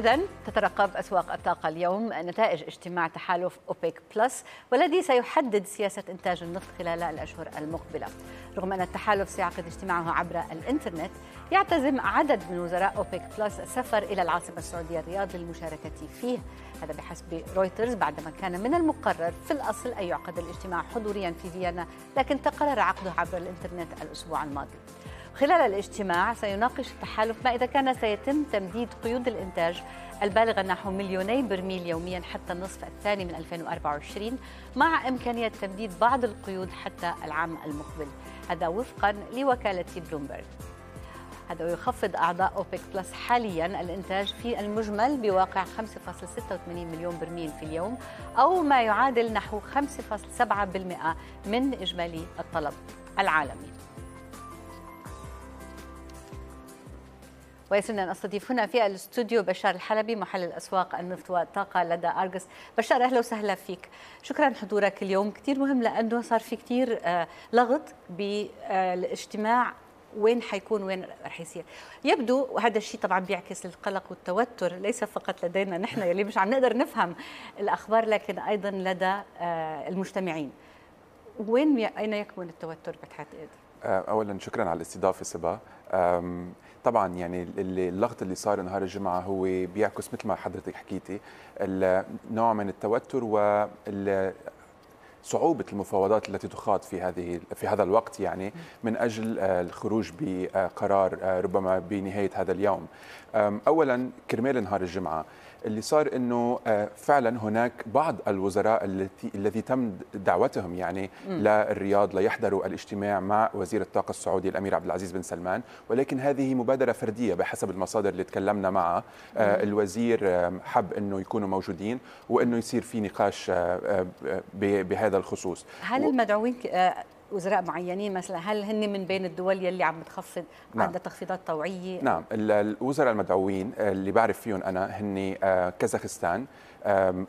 إذا تترقب أسواق الطاقة اليوم نتائج اجتماع تحالف أوبيك بلس والذي سيحدد سياسة إنتاج النفط خلال الأشهر المقبلة رغم أن التحالف سيعقد اجتماعه عبر الإنترنت يعتزم عدد من وزراء أوبيك بلس السفر إلى العاصمة السعودية الرياض للمشاركة فيه هذا بحسب رويترز بعدما كان من المقرر في الأصل أن يعقد الاجتماع حضوريا في فيينا لكن تقرر عقده عبر الإنترنت الأسبوع الماضي خلال الاجتماع سيناقش التحالف ما إذا كان سيتم تمديد قيود الإنتاج البالغة نحو مليوني برميل يوميا حتى النصف الثاني من 2024 مع إمكانية تمديد بعض القيود حتى العام المقبل هذا وفقا لوكالة بلومبرغ هذا يخفض أعضاء أوبيك بلس حاليا الإنتاج في المجمل بواقع 5.86 مليون برميل في اليوم أو ما يعادل نحو 5.7% من إجمالي الطلب العالمي ويسرنا أن أستضيف هنا في الاستوديو بشار الحلبي محلل أسواق النفط والطاقة لدى أرجس بشار أهلا وسهلا فيك شكرا حضورك اليوم كثير مهم لأنه صار في كثير آه، لغط بالاجتماع وين حيكون وين رح يصير يبدو وهذا الشيء طبعا بيعكس القلق والتوتر ليس فقط لدينا نحن يلي مش عم نقدر نفهم الاخبار لكن ايضا لدى آه، المجتمعين وين اين يكمن التوتر بتعتقد آه، اولا شكرا على الاستضافه سبا طبعا يعني اللغط اللي صار نهار الجمعه هو بيعكس مثل ما حضرتك حكيتي نوع من التوتر و صعوبة المفاوضات التي تخاض في هذه في هذا الوقت يعني من أجل آه، الخروج بقرار آه، ربما بنهاية هذا اليوم أولا كرمال نهار الجمعة اللي صار انه آه، فعلا هناك بعض الوزراء التي الذي تم دعوتهم يعني م. للرياض ليحضروا الاجتماع مع وزير الطاقه السعودي الامير عبد العزيز بن سلمان ولكن هذه مبادره فرديه بحسب المصادر اللي تكلمنا معها آه، الوزير آه، حب انه يكونوا موجودين وانه يصير في نقاش بهذا الخصوص هل المدعوين وزراء معينين مثلا هل هن من بين الدول يلي عم بتخفض نعم. عندها تخفيضات طوعيه نعم الوزراء المدعوين آه، اللي بعرف فيهم انا هن آه، كازاخستان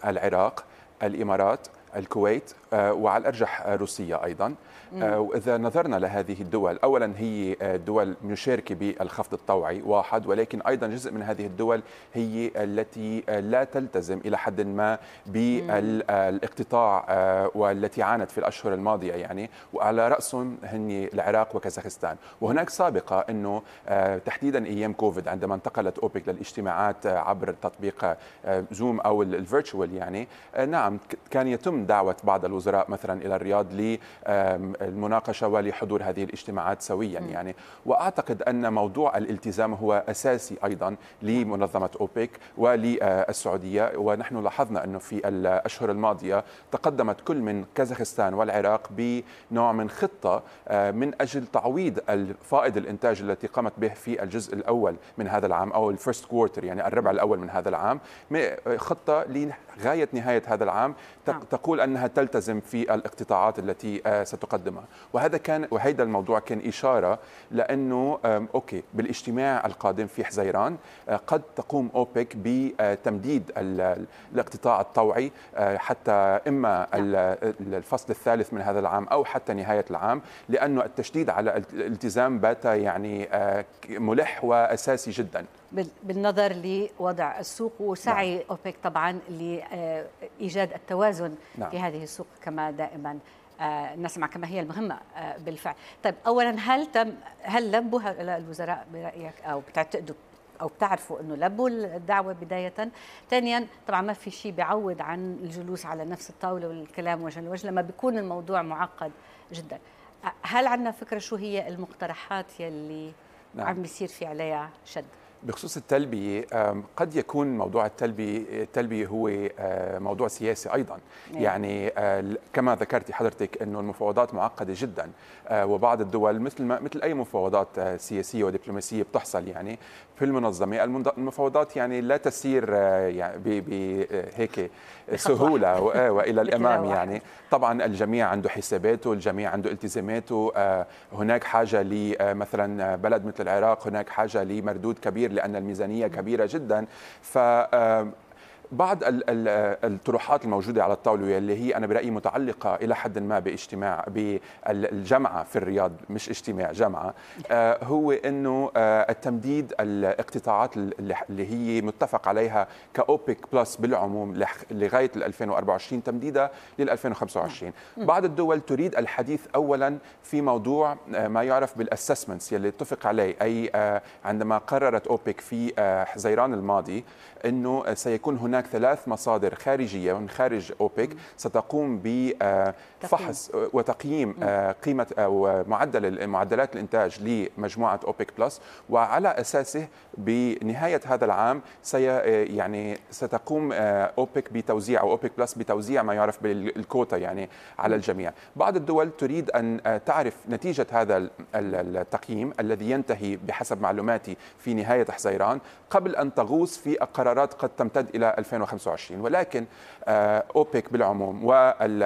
العراق الامارات الكويت آه، وعلى الارجح روسيا ايضا آه، وإذا نظرنا لهذه الدول أولا هي آه، دول مشاركة بالخفض الطوعي واحد ولكن أيضا جزء من هذه الدول هي التي آه، لا تلتزم إلى حد ما بالاقتطاع والتي عانت في الأشهر الماضية يعني وعلى رأسهم هن العراق وكازاخستان وهناك سابقة أنه تحديدا أيام كوفيد عندما انتقلت أوبك للاجتماعات عبر تطبيق زوم أو الفيرتشوال يعني نعم كان يتم دعوة بعض الوزراء مثلا إلى الرياض ل المناقشه ولحضور هذه الاجتماعات سويا م. يعني واعتقد ان موضوع الالتزام هو اساسي ايضا لمنظمه اوبك وللسعوديه ونحن لاحظنا انه في الاشهر الماضيه تقدمت كل من كازاخستان والعراق بنوع من خطه آه، من اجل تعويض فائض الانتاج التي قامت به في الجزء الاول من هذا العام او الفيرست كوارتر يعني الربع الاول من هذا العام خطه لغايه نهايه هذا العام نعم. تقول انها تلتزم في الاقتطاعات التي آه، ستقدم نستخدمها وهذا كان وهيدا الموضوع كان إشارة لأنه أوكي بالاجتماع القادم في حزيران آه، قد تقوم أوبك بتمديد الاقتطاع الطوعي آه، حتى إما الفصل الثالث من هذا العام أو حتى نهاية العام لأنه التشديد على الالتزام بات يعني آه، ملح وأساسي جدا بالنظر لوضع السوق وسعي نعم. أوبك طبعا لإيجاد التوازن نعم. في هذه السوق كما دائما آه، نسمع كما هي المهمة آه، بالفعل طيب أولا هل تم هل لبوا الوزراء برأيك أو بتعتقدوا او بتعرفوا انه لبوا الدعوه بدايه ثانيا طبعا ما في شيء بيعوض عن الجلوس على نفس الطاوله والكلام وجه لوجه لما بيكون الموضوع معقد جدا آه، هل عندنا فكره شو هي المقترحات يلي نعم. عم بيصير في عليها شد بخصوص التلبية قد يكون موضوع التلبية التلبية هو آه، موضوع سياسي أيضا نعم. يعني آه، كما ذكرتي حضرتك أنه المفاوضات معقدة جدا آه، وبعض الدول مثل ما مثل أي مفاوضات سياسية ودبلوماسية بتحصل يعني في المنظمة المفاوضات يعني لا تسير يعني بهيك سهولة وإلى الأمام يعني طبعا الجميع عنده حساباته الجميع عنده التزاماته هناك حاجة لمثلا بلد مثل العراق هناك حاجة لمردود كبير لأن الميزانية كبيرة جدا ف بعض الطروحات الموجوده على الطاوله واللي هي انا برايي متعلقه الى حد ما باجتماع بالجمعة في الرياض مش اجتماع جمعة آه، هو انه آه، التمديد الاقتطاعات اللي هي متفق عليها كاوبك بلس بالعموم لغايه 2024 تمديدها لل 2025 نعم. بعض الدول تريد الحديث اولا في موضوع آه، ما يعرف بالاسسمنتس يلي اتفق عليه اي عندما قررت اوبك في حزيران الماضي انه سيكون هناك هناك ثلاث مصادر خارجية من خارج أوبك ستقوم بفحص آه، وتقييم آه، قيمة أو آه، معدل معدلات الإنتاج لمجموعة أوبك بلس وعلى أساسه بنهاية هذا العام سي يعني ستقوم أوبك بتوزيع أو أوبك بلس بتوزيع ما يعرف بالكوتا يعني على الجميع بعض الدول تريد أن تعرف نتيجة هذا التقييم الذي ينتهي بحسب معلوماتي في نهاية حزيران قبل أن تغوص في قرارات قد تمتد إلى 2025 ولكن آه، اوبك بالعموم وال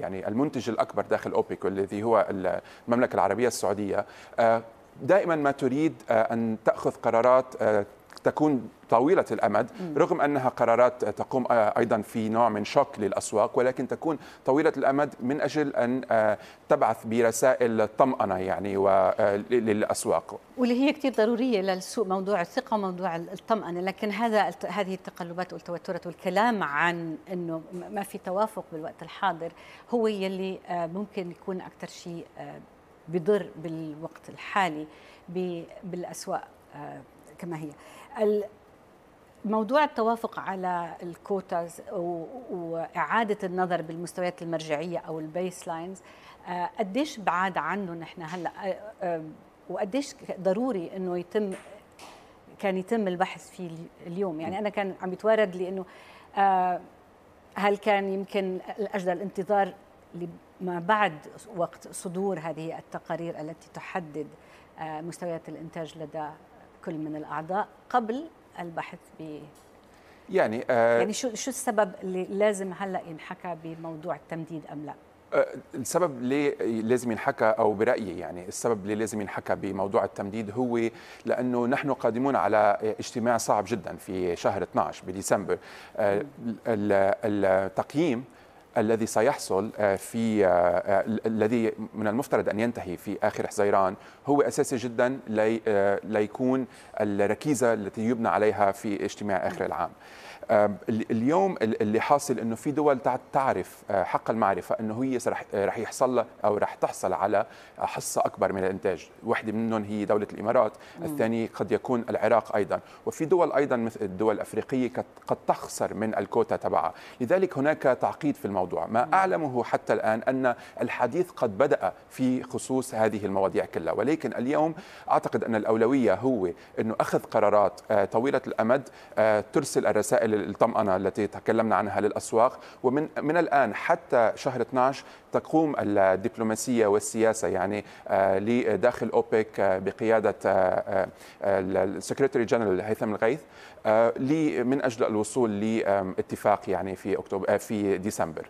يعني المنتج الاكبر داخل اوبك والذي هو المملكه العربيه السعوديه آه، دائما ما تريد آه، ان تاخذ قرارات تكون طويلة الأمد رغم أنها قرارات تقوم آه، أيضا في نوع من شوك للأسواق ولكن تكون طويلة الأمد من أجل أن آه، تبعث برسائل طمأنة يعني آه، للأسواق واللي هي كثير ضرورية للسوق موضوع الثقة وموضوع الطمأنة لكن هذا هذه التقلبات والتوترات والكلام عن أنه ما في توافق بالوقت الحاضر هو يلي ممكن يكون أكثر شيء بضر بالوقت الحالي بالأسواق كما هي موضوع التوافق على الكوتاز وإعادة النظر بالمستويات المرجعية أو البيس لاينز آه، قديش بعاد عنه نحن هلا آه، وقديش ضروري انه يتم كان يتم البحث فيه اليوم يعني انا كان عم يتوارد لي انه آه، هل كان يمكن الاجدى الانتظار لما بعد وقت صدور هذه التقارير التي تحدد مستويات الانتاج لدى كل من الاعضاء قبل البحث ب يعني آه يعني شو شو السبب اللي لازم هلا ينحكى بموضوع التمديد ام لا؟ آه، السبب اللي لازم ينحكى او برايي يعني السبب اللي لازم ينحكى بموضوع التمديد هو لانه نحن قادمون على اجتماع صعب جدا في شهر 12 بديسمبر آه، التقييم الذي سيحصل آه، في آه، آه، الذي من المفترض ان ينتهي في اخر حزيران هو اساسي جدا ليكون الركيزه التي يبنى عليها في اجتماع اخر العام. اليوم اللي حاصل انه في دول تعرف آه، حق المعرفه انه هي آه، رح يحصل لها او رح تحصل على حصه اكبر من الانتاج، واحده منهم هي دوله الامارات، الثانيه قد يكون العراق ايضا، وفي دول ايضا مثل الدول الافريقيه قد تخسر من الكوتا تبعها، لذلك هناك تعقيد في الموضوع، ما اعلمه حتى الان ان الحديث قد بدا في خصوص هذه المواضيع كلها، ولكن اليوم اعتقد ان الاولويه هو انه اخذ قرارات آه، طويله الامد ترسل الرسائل للطمأنة التي تكلمنا عنها للأسواق ومن من الآن حتى شهر 12 تقوم الدبلوماسية والسياسة يعني آه، لداخل أوبك آه، بقيادة السكرتري آه، جنرال هيثم الغيث من أجل الوصول لاتفاق يعني في أكتوبر في ديسمبر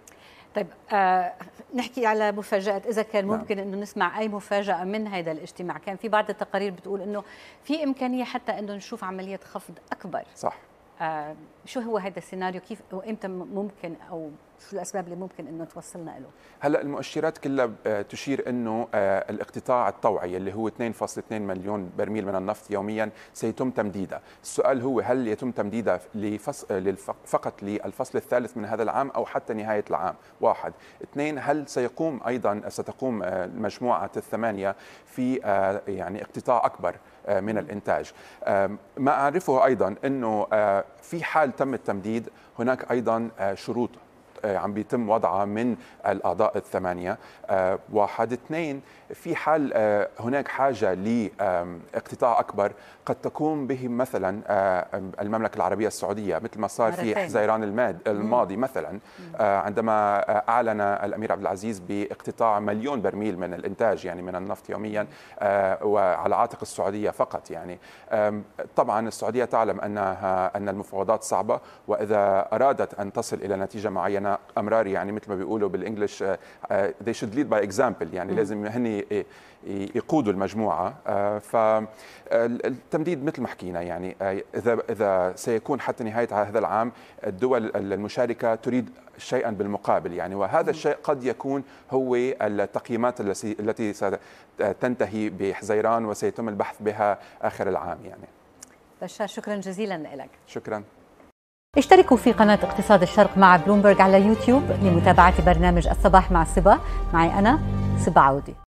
طيب آه نحكي على مفاجات اذا كان نعم. ممكن نعم. انه نسمع اي مفاجاه من هذا الاجتماع كان في بعض التقارير بتقول انه في امكانيه حتى انه نشوف عمليه خفض اكبر صح آه، شو هو هذا السيناريو كيف وامتى ممكن او شو الاسباب اللي ممكن انه توصلنا له هلا المؤشرات كلها آه، تشير انه آه، الاقتطاع الطوعي اللي هو 2.2 مليون برميل من النفط يوميا سيتم تمديدها السؤال هو هل يتم تمديدها لفصل فقط للفصل الثالث من هذا العام او حتى نهايه العام واحد اثنين هل سيقوم ايضا آه، ستقوم مجموعه الثمانيه في يعني اقتطاع اكبر من الانتاج ما اعرفه ايضا انه في حال تم التمديد هناك ايضا شروط آه، عم بيتم وضعها من الاعضاء الثمانيه آه، واحد اثنين في حال آه، هناك حاجه لاقتطاع اكبر قد تقوم به مثلا المملكه العربيه السعوديه مثل ما صار في حزيران الماضي مثلا عندما اعلن الامير عبد العزيز باقتطاع مليون برميل من الانتاج يعني من النفط يوميا وعلى عاتق السعوديه فقط يعني طبعا السعوديه تعلم انها ان المفاوضات صعبه واذا ارادت ان تصل الى نتيجه معينه امرار يعني مثل ما بيقولوا بالانجلش آه، آه، they should lead by example يعني لازم هن يقودوا المجموعه آه، فالتمديد مثل ما حكينا يعني اذا اذا سيكون حتى نهايه هذا العام الدول المشاركه تريد شيئا بالمقابل يعني وهذا الشيء قد يكون هو التقييمات التي ستنتهي بحزيران وسيتم البحث بها اخر العام يعني بشار شكرا جزيلا لك شكرا اشتركوا في قناة اقتصاد الشرق مع بلومبرج على يوتيوب لمتابعة برنامج الصباح مع سبا معي أنا سبا عودي